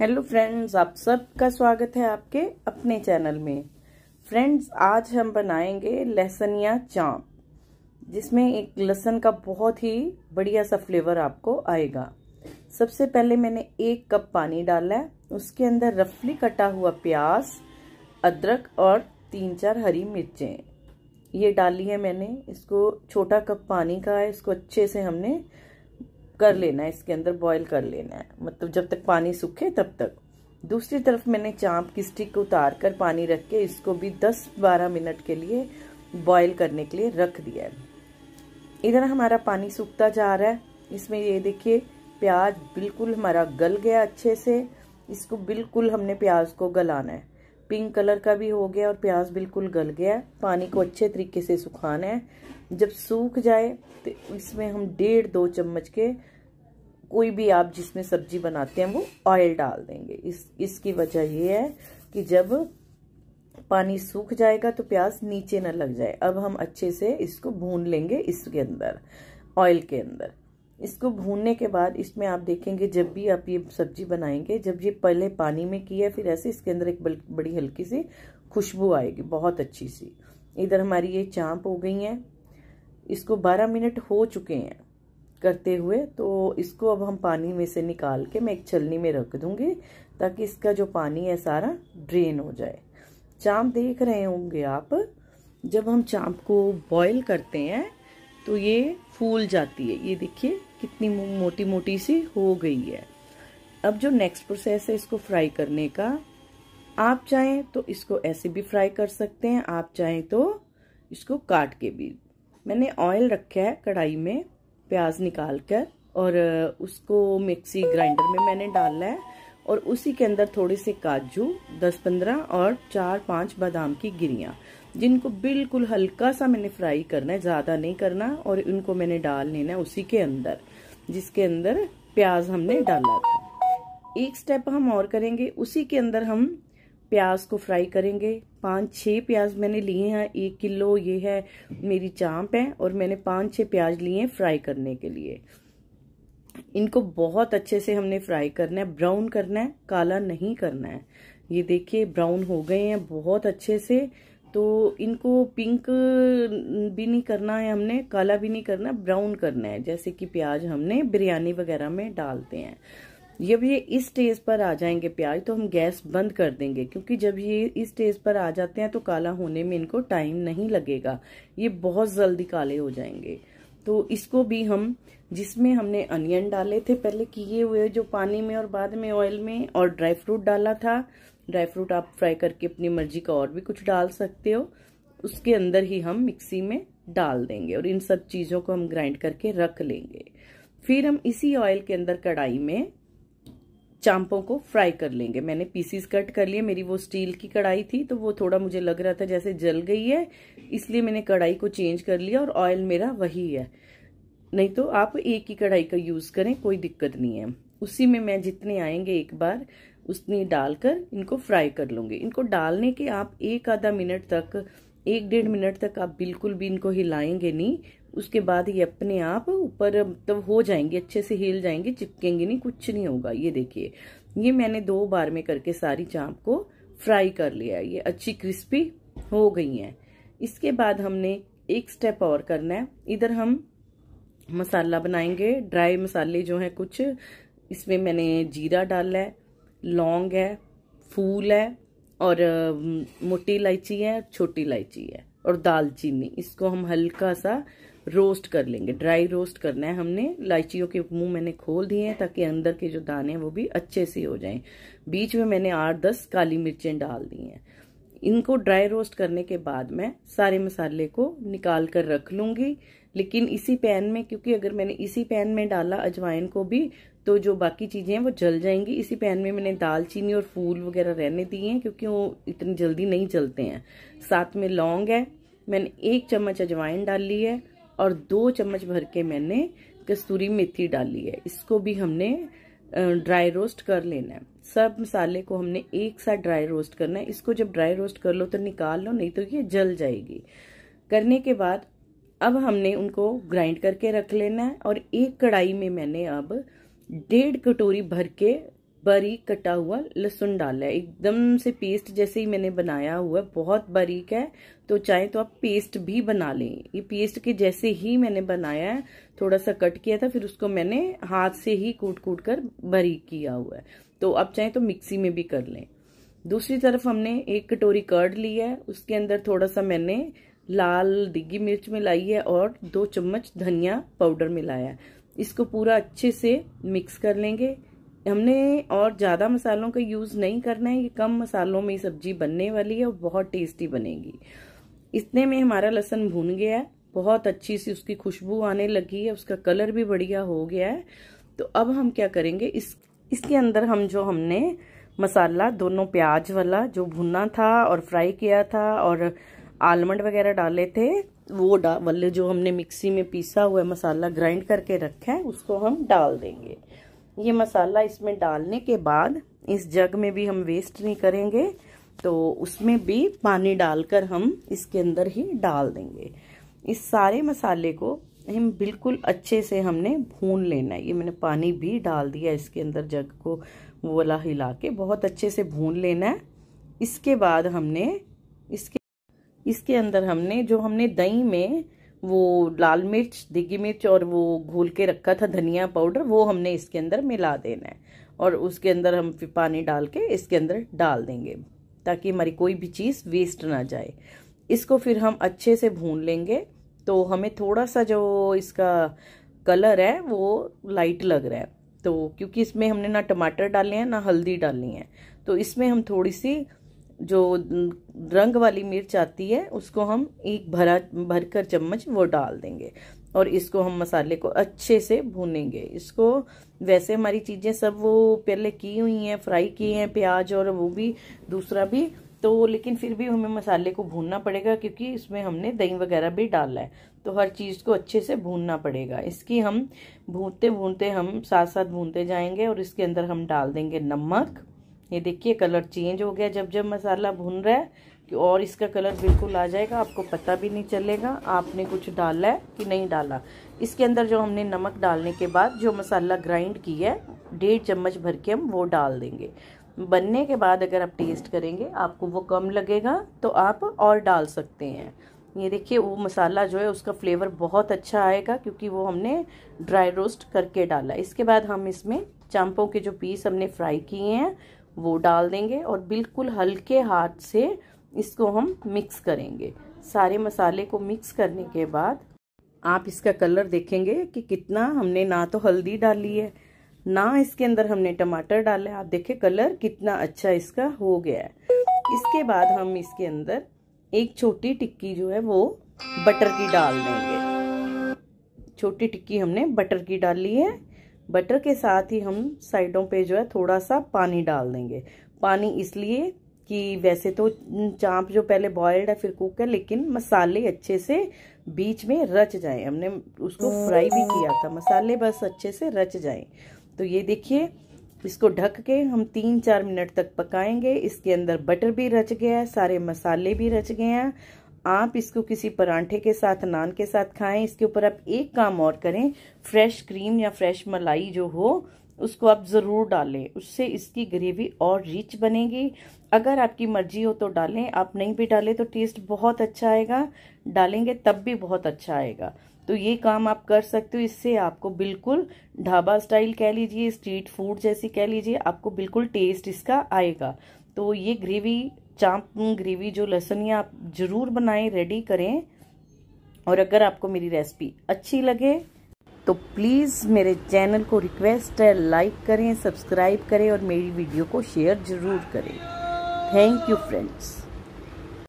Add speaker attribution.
Speaker 1: hello friends आप सबका स्वागत है आपके अपने चैनल में फ्रेंड्स आज हम बनाएंगे लहसुन या चाँप जिसमें एक लहसन का बहुत ही बढ़िया सा फ्लेवर आपको आएगा सबसे पहले मैंने एक कप पानी डाला है उसके अंदर रफली कटा हुआ प्याज अदरक और तीन चार हरी मिर्चें ये डाली है मैंने इसको छोटा कप पानी का है इसको अच्छे से हमने कर लेना है इसके अंदर बॉईल कर लेना है मतलब जब तक पानी सूखे तब तक दूसरी तरफ मैंने चाँप की स्टिक को उतार कर पानी रख के इसको भी 10-12 मिनट के लिए बॉईल करने के लिए रख दिया है इधर हमारा पानी सूखता जा रहा है इसमें ये देखिए प्याज बिल्कुल हमारा गल गया अच्छे से इसको बिल्कुल हमने प्याज को गलाना है पिंक कलर का भी हो गया और प्याज बिल्कुल गल गया है पानी को अच्छे तरीके से सुखाना है जब सूख जाए तो इसमें हम डेढ़ दो चम्मच के कोई भी आप जिसमें सब्जी बनाते हैं वो ऑयल डाल देंगे इस इसकी वजह ये है कि जब पानी सूख जाएगा तो प्याज नीचे न लग जाए अब हम अच्छे से इसको भून लेंगे इसके अंदर ऑयल के अंदर इसको भूनने के बाद इसमें आप देखेंगे जब भी आप ये सब्जी बनाएंगे जब ये पहले पानी में किया फिर ऐसे इसके अंदर एक बड़ी हल्की सी खुशबू आएगी बहुत अच्छी सी इधर हमारी ये चाँप हो गई हैं इसको 12 मिनट हो चुके हैं करते हुए तो इसको अब हम पानी में से निकाल के मैं एक छलनी में रख दूँगी ताकि इसका जो पानी है सारा ड्रेन हो जाए चाँप देख रहे होंगे आप जब हम चाँप को बॉयल करते हैं तो ये फूल जाती है ये देखिए कितनी मोटी मोटी सी हो गई है अब जो नेक्स्ट प्रोसेस है इसको फ्राई करने का आप चाहें तो इसको ऐसे भी फ्राई कर सकते हैं आप चाहें तो इसको काट के भी मैंने ऑयल रखा है कढ़ाई में प्याज निकाल कर और उसको मिक्सी ग्राइंडर में मैंने डाला है और उसी के अंदर थोड़े से काजू दस पंद्रह और चार पांच बादाम की गिरियां जिनको बिल्कुल हल्का सा मैंने फ्राई करना है ज़्यादा नहीं करना और इनको मैंने डाल लेना है उसी के अंदर जिसके अंदर प्याज हमने डाला था एक स्टेप हम और करेंगे उसी के अंदर हम प्याज को फ्राई करेंगे पांच छह प्याज मैंने लिए हैं एक किलो ये है मेरी चाप है और मैंने पांच छह प्याज लिए हैं फ्राई करने के लिए इनको बहुत अच्छे से हमने फ्राई करना है ब्राउन करना है काला नहीं करना है ये देखिए ब्राउन हो गए हैं बहुत अच्छे से तो इनको पिंक भी नहीं करना है हमने काला भी नहीं करना ब्राउन करना है जैसे कि प्याज हमने बिरयानी वगैरह में डालते हैं जब ये इस स्टेज पर आ जाएंगे प्याज तो हम गैस बंद कर देंगे क्योंकि जब ये इस स्टेज पर आ जाते हैं तो काला होने में इनको टाइम नहीं लगेगा ये बहुत जल्दी काले हो जाएंगे तो इसको भी हम जिसमें हमने अनियन डाले थे पहले किए हुए जो पानी में और बाद में ऑयल में और ड्राई फ्रूट डाला था ड्राई फ्रूट आप फ्राई करके अपनी मर्जी का और भी कुछ डाल सकते हो उसके अंदर ही हम मिक्सी में डाल देंगे और इन सब चीज़ों को हम ग्राइंड करके रख लेंगे फिर हम इसी ऑयल के अंदर कढ़ाई में चाम्पों को फ्राई कर लेंगे मैंने पीसीस कट कर लिए मेरी वो स्टील की कढ़ाई थी तो वो थोड़ा मुझे लग रहा था जैसे जल गई है इसलिए मैंने कढ़ाई को चेंज कर लिया और ऑयल मेरा वही है नहीं तो आप एक ही कढ़ाई का यूज़ करें कोई दिक्कत नहीं है उसी में मैं जितने आएंगे एक बार उतनी डालकर इनको फ्राई कर लूँगी इनको डालने के आप एक आधा मिनट तक एक डेढ़ मिनट तक आप बिल्कुल भी इनको हिलाएंगे नहीं उसके बाद ये अपने आप ऊपर मतलब हो जाएंगे अच्छे से हिल जाएंगे चिपकेंगे नहीं कुछ नहीं होगा ये देखिए ये मैंने दो बार में करके सारी चाँप को फ्राई कर लिया है ये अच्छी क्रिस्पी हो गई हैं इसके बाद हमने एक स्टेप और करना है इधर हम मसाला बनाएंगे ड्राई मसाले जो हैं कुछ इसमें मैंने जीरा डाला है लौंग है फूल है और मोटी इलायची है छोटी इलायची है और दालचीनी इसको हम हल्का सा रोस्ट कर लेंगे ड्राई रोस्ट करना है हमने इलायचियों के मुंह मैंने खोल दिए हैं ताकि अंदर के जो दाने हैं वो भी अच्छे से हो जाएं बीच में मैंने आठ दस काली मिर्चें डाल दी हैं इनको ड्राई रोस्ट करने के बाद मैं सारे मसाले को निकाल कर रख लूंगी लेकिन इसी पैन में क्योंकि अगर मैंने इसी पैन में डाला अजवाइन को भी तो जो बाकी चीज़ें हैं वो जल जाएंगी इसी पैन में मैंने दालचीनी और फूल वगैरह रहने दिए हैं क्योंकि वो इतनी जल्दी नहीं जलते हैं साथ में लौंग है मैंने एक चम्मच अजवाइन डाली है और दो चम्मच भर के मैंने कस्तूरी मेथी डाली है इसको भी हमने ड्राई रोस्ट कर लेना है सब मसाले को हमने एक साथ ड्राई रोस्ट करना है इसको जब ड्राई रोस्ट कर लो तो निकाल लो नहीं तो ये जल जाएगी करने के बाद अब हमने उनको ग्राइंड करके रख लेना है और एक कढ़ाई में मैंने अब डेढ़ कटोरी भर के बारीक कटा हुआ लहसुन डाला है एकदम से पेस्ट जैसे ही मैंने बनाया हुआ है बहुत बारीक है तो चाहे तो आप पेस्ट भी बना लें ये पेस्ट के जैसे ही मैंने बनाया है थोड़ा सा कट किया था फिर उसको मैंने हाथ से ही कूट कूट कर बारीक किया हुआ है तो आप चाहे तो मिक्सी में भी कर लें दूसरी तरफ हमने एक कटोरी कर्ड ली है उसके अंदर थोड़ा सा मैंने लाल डिग्गी मिर्च मिलाई है और दो चम्मच धनिया पाउडर मिलाया है इसको पूरा अच्छे से मिक्स कर लेंगे हमने और ज़्यादा मसालों का यूज़ नहीं करना है ये कम मसालों में सब्जी बनने वाली है और बहुत टेस्टी बनेगी इतने में हमारा लहसन भून गया है बहुत अच्छी सी उसकी खुशबू आने लगी है उसका कलर भी बढ़िया हो गया है तो अब हम क्या करेंगे इस इसके अंदर हम जो हमने मसाला दोनों प्याज वाला जो भुना था और फ्राई किया था और आलमंड वगैरह डाले थे वो वाले जो हमने मिक्सी में पीसा हुआ मसाला ग्राइंड करके रखा है उसको हम डाल देंगे ये मसाला इसमें डालने के बाद इस जग में भी हम वेस्ट नहीं करेंगे तो उसमें भी पानी डालकर हम इसके अंदर ही डाल देंगे इस सारे मसाले को हम बिल्कुल अच्छे से हमने भून लेना है ये मैंने पानी भी डाल दिया इसके अंदर जग को वो वाला हिला के बहुत अच्छे से भून लेना है इसके बाद हमने इसके इसके अंदर हमने जो हमने दही में वो लाल मिर्च दिगी मिर्च और वो घोल के रखा था धनिया पाउडर वो हमने इसके अंदर मिला देना है और उसके अंदर हम फिर पानी डाल के इसके अंदर डाल देंगे ताकि हमारी कोई भी चीज़ वेस्ट ना जाए इसको फिर हम अच्छे से भून लेंगे तो हमें थोड़ा सा जो इसका कलर है वो लाइट लग रहा है तो क्योंकि इसमें हमने ना टमाटर डाले हैं ना हल्दी डाली है तो इसमें हम थोड़ी सी जो रंग वाली मिर्च आती है उसको हम एक भरा भरकर चम्मच वो डाल देंगे और इसको हम मसाले को अच्छे से भूनेंगे इसको वैसे हमारी चीज़ें सब वो पहले की हुई हैं फ्राई की हैं प्याज और वो भी दूसरा भी तो लेकिन फिर भी हमें मसाले को भूनना पड़ेगा क्योंकि इसमें हमने दही वगैरह भी डाला है तो हर चीज़ को अच्छे से भूनना पड़ेगा इसकी हम भूनते भूनते हम साथ साथ भूनते जाएंगे और इसके अंदर हम डाल देंगे नमक ये देखिए कलर चेंज हो गया जब जब मसाला भुन रहा है कि और इसका कलर बिल्कुल आ जाएगा आपको पता भी नहीं चलेगा आपने कुछ डाला है कि नहीं डाला इसके अंदर जो हमने नमक डालने के बाद जो मसाला ग्राइंड किया है डेढ़ चम्मच भर के हम वो डाल देंगे बनने के बाद अगर आप टेस्ट करेंगे आपको वो कम लगेगा तो आप और डाल सकते हैं ये देखिए वो मसाला जो है उसका फ्लेवर बहुत अच्छा आएगा क्योंकि वो हमने ड्राई रोस्ट करके डाला इसके बाद हम इसमें चाम्पों के जो पीस हमने फ्राई किए हैं वो डाल देंगे और बिल्कुल हल्के हाथ से इसको हम मिक्स करेंगे सारे मसाले को मिक्स करने के बाद आप इसका कलर देखेंगे कि कितना हमने ना तो हल्दी डाली है ना इसके अंदर हमने टमाटर डाला है आप देखे कलर कितना अच्छा इसका हो गया है इसके बाद हम इसके अंदर एक छोटी टिक्की जो है वो बटर की डाल देंगे छोटी टिक्की हमने बटर की डाली है बटर के साथ ही हम साइडों पे जो है थोड़ा सा पानी डाल देंगे पानी इसलिए कि वैसे तो चाप जो पहले बॉयल्ड है फिर कुक है लेकिन मसाले अच्छे से बीच में रच जाएं हमने उसको फ्राई भी किया था मसाले बस अच्छे से रच जाएं तो ये देखिए इसको ढक के हम तीन चार मिनट तक पकाएंगे इसके अंदर बटर भी रच गया है सारे मसाले भी रच गए हैं आप इसको किसी परांठे के साथ नान के साथ खाएं इसके ऊपर आप एक काम और करें फ्रेश क्रीम या फ्रेश मलाई जो हो उसको आप ज़रूर डालें उससे इसकी ग्रेवी और रिच बनेगी अगर आपकी मर्जी हो तो डालें आप नहीं भी डालें तो टेस्ट बहुत अच्छा आएगा डालेंगे तब भी बहुत अच्छा आएगा तो ये काम आप कर सकते हो इससे आपको बिल्कुल ढाबा स्टाइल कह लीजिए स्ट्रीट फूड जैसी कह लीजिए आपको बिल्कुल टेस्ट इसका आएगा तो ये ग्रेवी चाप ग्रेवी जो लहसनिया आप ज़रूर बनाएं रेडी करें और अगर आपको मेरी रेसिपी अच्छी लगे तो प्लीज़ मेरे चैनल को रिक्वेस्ट है लाइक करें सब्सक्राइब करें और मेरी वीडियो को शेयर ज़रूर करें थैंक यू फ्रेंड्स